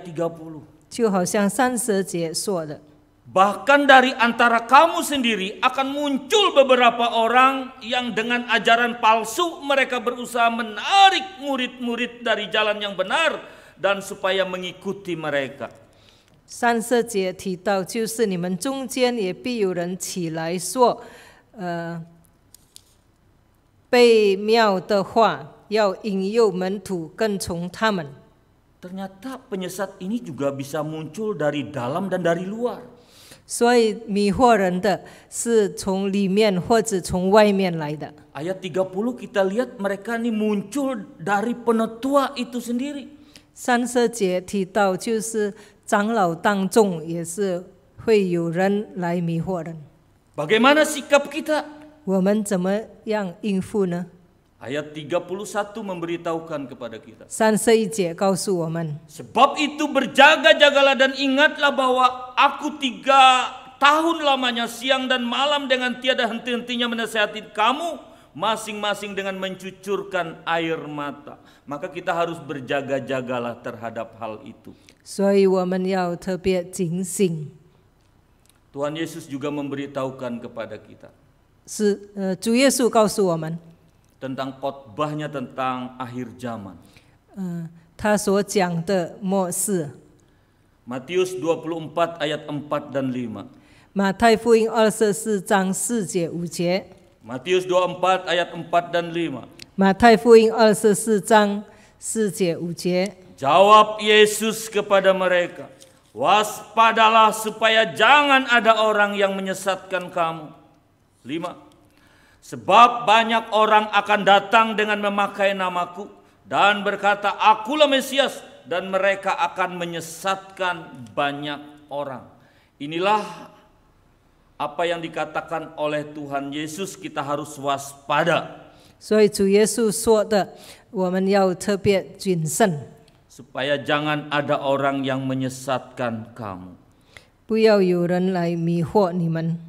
就好像三十节说的。Bahkan dari antara kamu sendiri akan muncul beberapa orang yang dengan ajaran palsu mereka berusaha menarik murid-murid dari jalan yang benar dan supaya mengikuti mereka. 三色节提到，就是你们中间也必有人起来说，呃，被妙的话，要引诱门徒跟从他们。Ternyata penyesat ini juga bisa muncul dari dalam dan dari luar. 所以迷惑人的是从里面或者从外面来的。Ayat tiga puluh kita lihat mereka ni muncul dari penutua itu sendiri。三世节提到，就是长老当中也是会有人来迷惑人。Bagaimana sikap kita？我们怎么样应付呢？Ayat 31 memberitahukan kepada kita. Sebab itu berjaga-jagalah dan ingatlah bahwa aku tiga tahun lamanya siang dan malam dengan tiada henti-hentinya menasihati kamu masing-masing dengan mencucurkan air mata. Maka kita harus berjaga-jagalah terhadap hal itu. Tuhan Yesus juga memberitahukan kepada kita. Eh, kita tentang khotbahnya tentang akhir zaman. Matius 24 ayat 4 dan 5. Matius 24 ayat 4 dan 5. Matius 马太福音二十四章四节五节。Jawab Yesus kepada mereka, waspadalah supaya jangan ada orang yang menyesatkan kamu. 5. Sebab banyak orang akan datang dengan memakai namaku dan berkata, "Akulah Mesias," dan mereka akan menyesatkan banyak orang. Inilah apa yang dikatakan oleh Tuhan Yesus, kita harus waspada. Yesus Supaya jangan ada orang yang menyesatkan kamu. 不要有人来迷惑你们。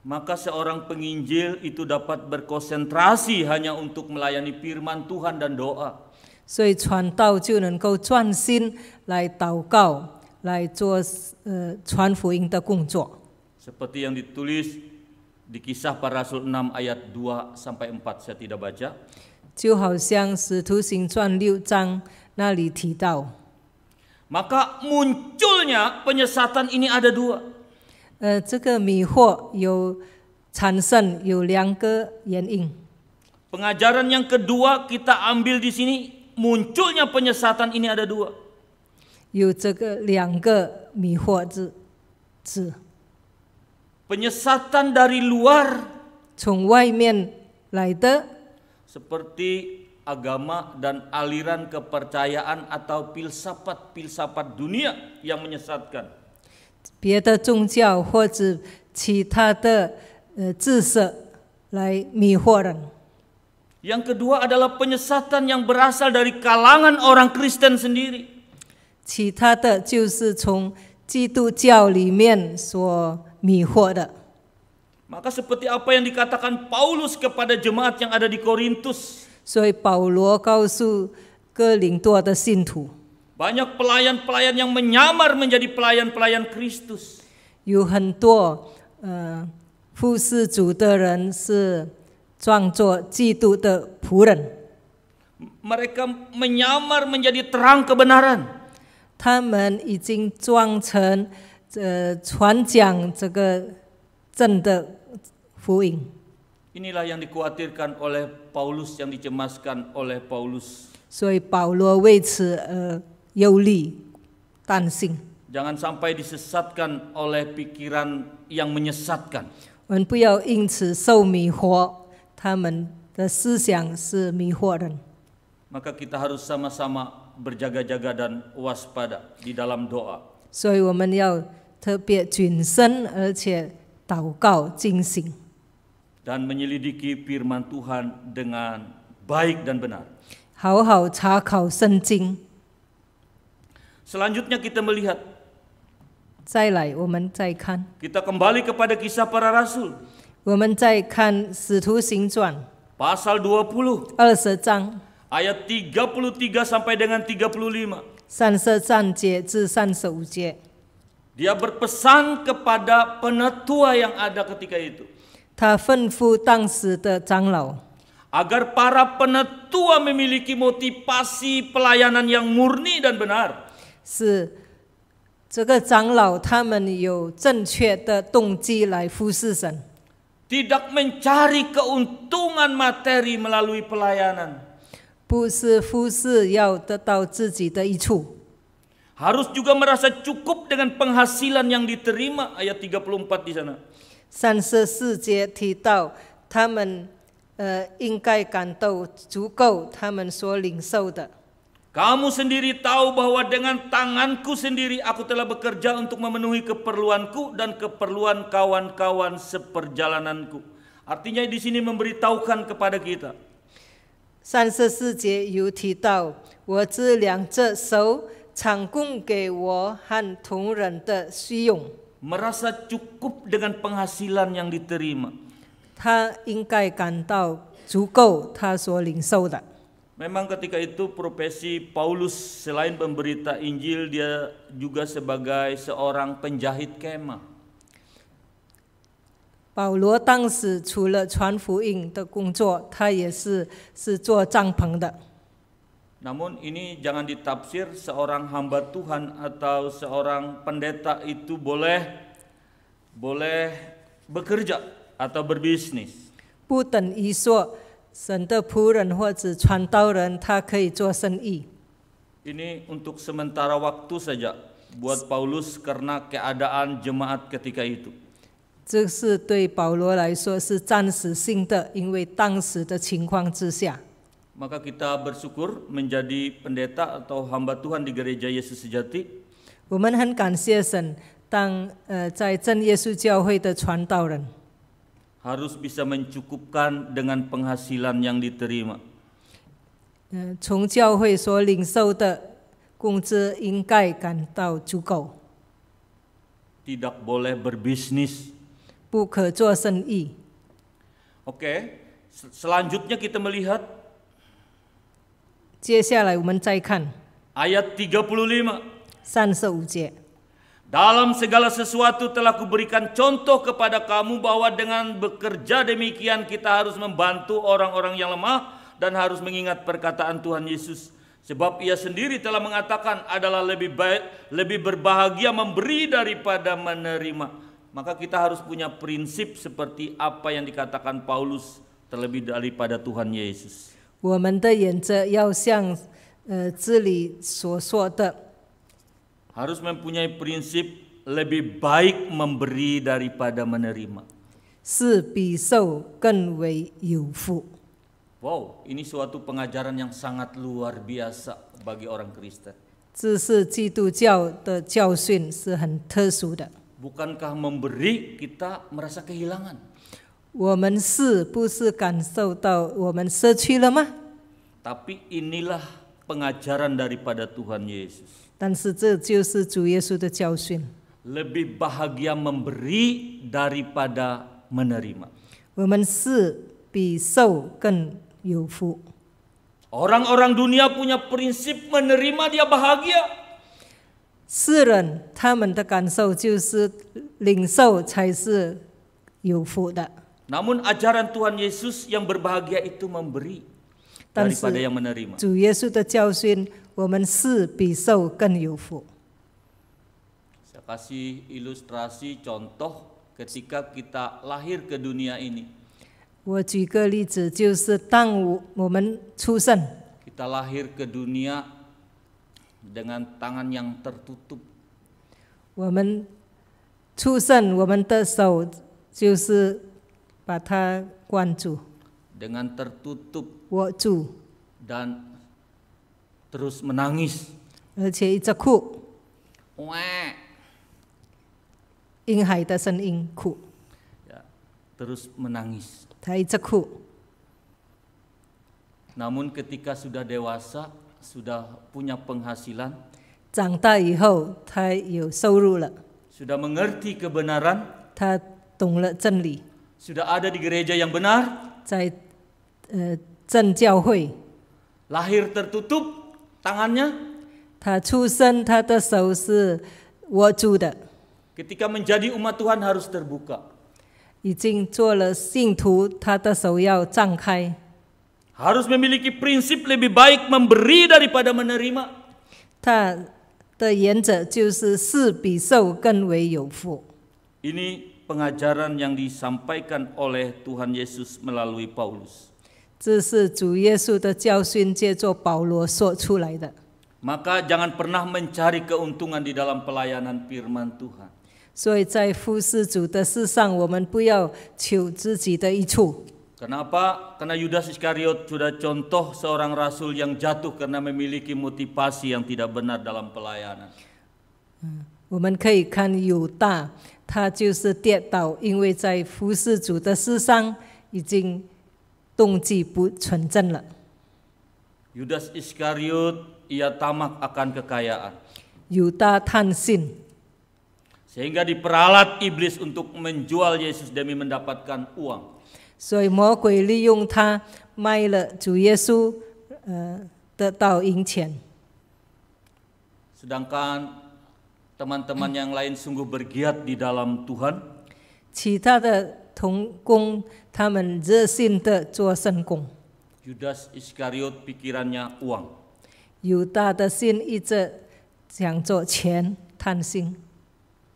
maka seorang penginjil itu dapat berkonsentrasi hanya untuk melayani firman Tuhan dan doa. seperti yang ditulis di kisah para rasul 6 ayat 2 sampai 4 saya tidak baca. maka munculnya penyesatan ini ada dua. 呃，这个迷惑有产生有两个原因。Pengajaran yang kedua kita ambil di sini munculnya penyesatan ini ada dua. Penyesatan dari luar. 从外面来的。Seperti agama dan aliran kepercayaan atau filsafat-filsafat dunia yang menyesatkan. 别的宗教或者其他的呃知识来迷惑人。Yang kedua adalah penyesatan yang berasal dari kalangan orang Kristen sendiri. 其他的就是从基督教里面所迷惑的。Maka seperti apa yang dikatakan Paulus kepada jemaat yang ada di Korintus. 所以保罗告诉哥林多的信徒。banyak pelayan-pelayan yang menyamar menjadi pelayan-pelayan Kristus. Eh, Mereka menyamar menjadi terang kebenaran. Eh, Inilah yang dikhawatirkan oleh Paulus yang dicemaskan oleh Paulus. 所以保罗为此而。呃 Yauli Tansing. Jangan sampai disesatkan oleh pikiran yang menyesatkan. Maka kita harus sama-sama berjaga-jaga dan waspada di dalam doa. E dan menyelidiki firman Tuhan dengan baik dan benar. 好好查考圣经。Selanjutnya kita melihat 再来，我们再看。Kita kembali kepada kisah para rasul. Pasal 20. 二十章 ayat 33 sampai dengan 35. Dia berpesan kepada penetua yang ada ketika itu. 他吩咐当时的长老，agar para penetua memiliki motivasi pelayanan yang murni dan benar. 是这个长老他们有正确的动机来服侍神。Tidak mencari keuntungan materi melalui pelayanan. harus juga merasa cukup dengan penghasilan yang diterima ayat 34 di sana. 三十四节提到他们呃应该感到足够他们所领受的。kamu sendiri tahu bahwa dengan tanganku sendiri aku telah bekerja untuk memenuhi keperluanku dan keperluan kawan-kawan seperjalananku. Artinya di sini memberitahukan kepada kita. 三十四节有提到，我这两只手常供给我和同人的虚用。Merasa cukup dengan penghasilan yang diterima. 他应该感到足够他所领受的。Memang ketika itu profesi Paulus selain pemberita Injil dia juga sebagai seorang penjahit kemah. Namun ini jangan ditafsir seorang hamba Tuhan atau seorang pendeta itu boleh boleh bekerja atau berbisnis. 不等于说神的仆人或者传道人，他可以做生意。Ini untuk sementara waktu saja buat Paulus karena keadaan jemaat ketika itu. kita bersyukur menjadi pendeta atau hamba Tuhan di gereja Yesus sejati harus bisa mencukupkan dengan penghasilan yang diterima. Uh, Tidak boleh berbisnis. Oke, okay. selanjutnya kita melihat. Ayat 35. 三十五节。dalam segala sesuatu telah kuberikan contoh kepada kamu bahwa dengan bekerja demikian kita harus membantu orang-orang yang lemah dan harus mengingat perkataan Tuhan Yesus sebab ia sendiri telah mengatakan adalah lebih baik lebih berbahagia memberi daripada menerima. Maka kita harus punya prinsip seperti apa yang dikatakan Paulus terlebih daripada Tuhan Yesus harus mempunyai prinsip lebih baik memberi daripada menerima. Wow, ini suatu pengajaran yang sangat luar biasa bagi orang Kristen. Bukankah memberi kita merasa kehilangan? Tapi inilah pengajaran daripada Tuhan Yesus. 但是这就是主耶稣的教训。Lebih bahagia memberi daripada menerima. 我们是比受更有福。Orang-orang dunia punya prinsip menerima dia bahagia. 世人他们的感受就是领受才是有福的。Namun ajaran Tuhan Yesus yang berbahagia itu memberi daripada yang menerima. 主耶稣的教训我们是比受更有福。Saya kasih ilustrasi contoh ketika kita lahir ke dunia ini. kita lahir ke dunia dengan tangan yang tertutup. 我们出生，我们的手就是把它关住、dengan tertutup 握住，dan terus menangis. Ya, terus menangis. Namun ketika sudah dewasa, sudah punya penghasilan, Sudah mengerti kebenaran, Sudah ada di gereja yang benar, eh, Lahir tertutup, Tangannya? Ketika menjadi umat Tuhan harus terbuka. harus memiliki prinsip lebih baik memberi daripada menerima. Ini pengajaran yang disampaikan oleh Tuhan Yesus melalui Paulus. 这是主耶稣的教训，借着保罗说出来的。Maka jangan pernah mencari keuntungan di dalam pelayanan firman Tuhan. 所以在服侍主的事上，我们不要求自己的益处。Kenapa? Karena Yudas Iskariot sudah contoh seorang rasul yang jatuh karena memiliki motivasi yang tidak benar dalam pelayanan. Hmm. 动机不纯正了。Yudas Iskariot ia tamak akan kekayaan. Yuda Tansin. Sehingga diperalat iblis untuk menjual Yesus demi mendapatkan uang. Eh, Sedangkan teman teman-teman yang lain sungguh bergiat di dalam Tuhan. de 童工，他们热心的做圣工。Judas Iskariot pikirannya uang.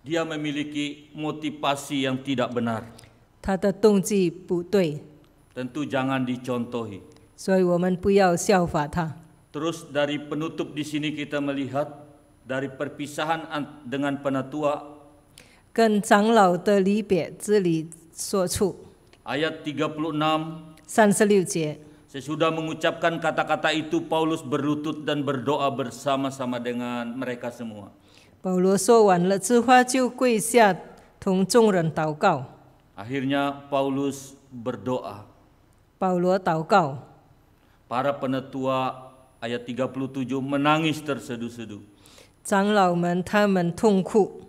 Dia memiliki motivasi yang tidak benar. Tentu jangan dicontohi. 所以我们不要效法他。Terus dari penutup di sini kita melihat dari perpisahan dengan penatua 跟长老的离别之旅所处。Ayat 36. 三十六节。Sesudah mengucapkan kata-kata itu, Paulus berlutut dan berdoa bersama-sama dengan mereka semua. Paulus 说完了这话，就跪下同众人祷告。Akhirnya Paulus berdoa. Paulus 祷告。Para penetua ayat 37 menangis terseduh-seduh. 长老们他们痛哭。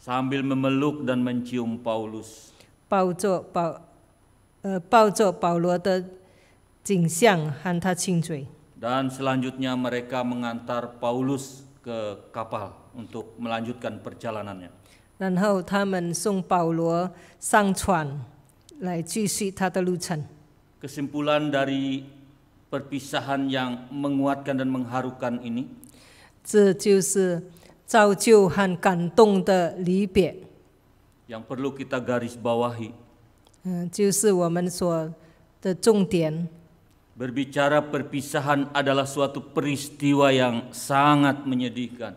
sambil memeluk dan mencium Paulus. Eh, dan selanjutnya mereka mengantar Paulus ke kapal untuk melanjutkan perjalanannya. Dan Kesimpulan dari perpisahan yang menguatkan dan mengharukan ini. 这就是。yang perlu kita garis bawahi. Berbicara perpisahan adalah suatu peristiwa yang sangat menyedihkan.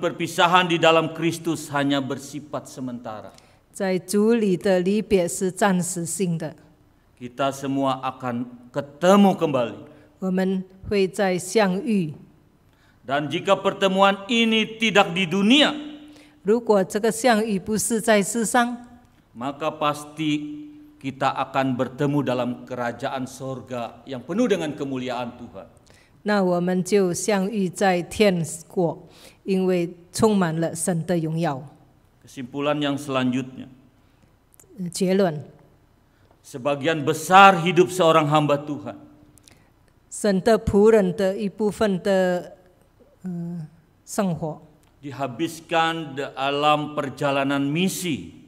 perpisahan di dalam Kristus hanya bersifat sementara. Kita semua akan ketemu kembali. Dan jika pertemuan ini tidak di dunia, maka pasti kita akan bertemu dalam kerajaan sorga yang penuh dengan kemuliaan Tuhan. Kesimpulan yang selanjutnya. Sebagian besar hidup seorang hamba Tuhan 神的仆人的一部分的嗯生活。dihabiskan eh, dalam perjalanan misi.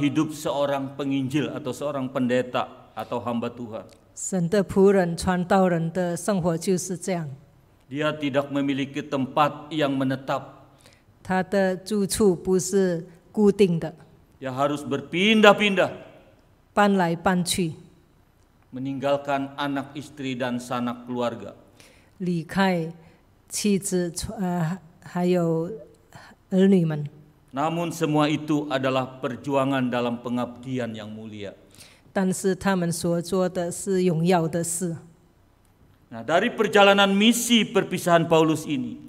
hidup seorang penginjil atau seorang pendeta atau hamba Tuhan. 神的仆人、传道人的生活就是这样。Dia tidak memiliki tempat yang menetap. 他的住处不是固定的。Dia harus berpindah-pindah. Meninggalkan anak istri dan sanak keluarga, Namun semua itu adalah perjuangan dalam pengabdian yang mulia. Nah, dari perjalanan misi perpisahan Paulus ini,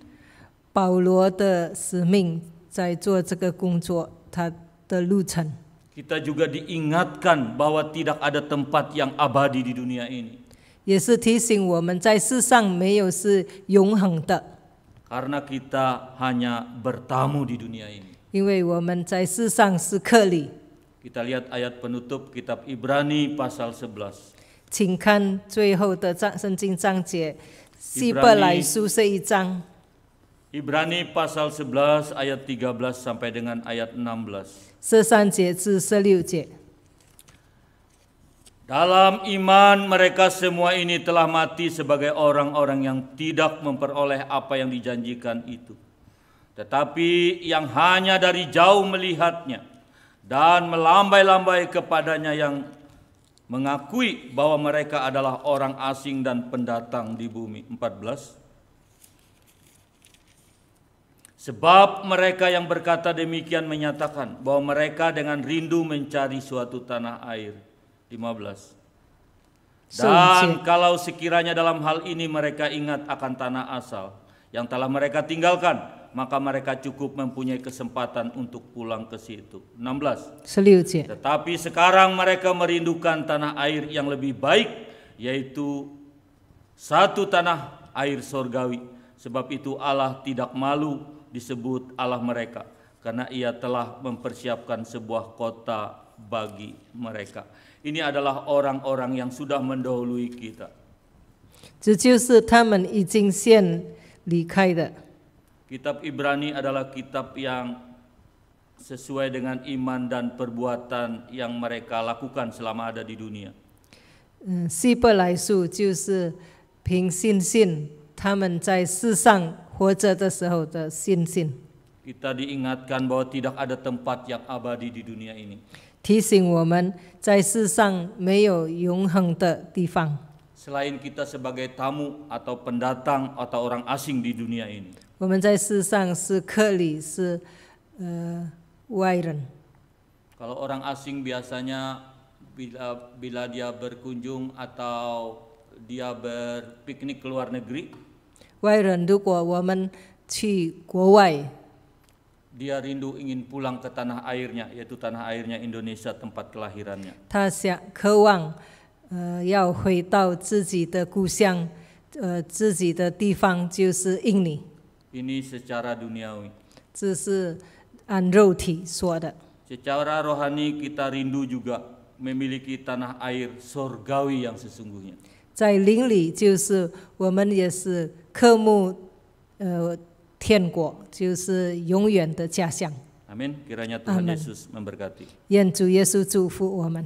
Paulus 保罗的使命在做这个工作，他的路程 kita juga diingatkan bahwa tidak ada tempat yang abadi di dunia ini. Karena kita hanya bertamu di dunia ini. Kita lihat ayat penutup kitab Ibrani pasal 11. Ibrani pasal 11 ayat 13 sampai dengan ayat 16. 十三节至十六节。Dalam iman mereka semua ini telah mati sebagai orang-orang yang tidak memperoleh apa yang dijanjikan itu. Tetapi yang hanya dari jauh melihatnya dan melambai-lambai kepadanya yang mengakui bahwa mereka adalah orang asing dan pendatang di bumi. 14 Sebab mereka yang berkata demikian menyatakan bahwa mereka dengan rindu mencari suatu tanah air. 15. Dan kalau sekiranya dalam hal ini mereka ingat akan tanah asal yang telah mereka tinggalkan, maka mereka cukup mempunyai kesempatan untuk pulang ke situ. 16. Tetapi sekarang mereka merindukan tanah air yang lebih baik, yaitu satu tanah air sorgawi. Sebab itu Allah tidak malu disebut Allah mereka karena ia telah mempersiapkan sebuah kota bagi mereka. Ini adalah orang-orang yang sudah mendahului kita. Kitab Ibrani adalah kitab yang sesuai dengan iman dan perbuatan yang mereka lakukan selama ada di dunia. 嗯，希伯来书就是凭信心他们在世上 eh, kita diingatkan bahwa tidak ada tempat yang abadi di dunia ini. 提醒我们在世上没有永恒的地方。Selain kita sebagai tamu atau pendatang atau orang asing di dunia ini. Kalau orang asing biasanya bila bila dia berkunjung atau dia berpiknik ke luar negeri. 外人如果我们去国外，dia rindu ingin pulang ke tanah airnya, yaitu tanah airnya Indonesia tempat kelahirannya. 他想渴望，呃，要回到自己的故乡，呃，自己的地方就是印尼。Ini secara duniawi. rohani kita rindu juga memiliki tanah air sorgawi yang sesungguhnya. 科目，呃，天国就是永远的家乡。阿门，愿主耶稣祝福我们。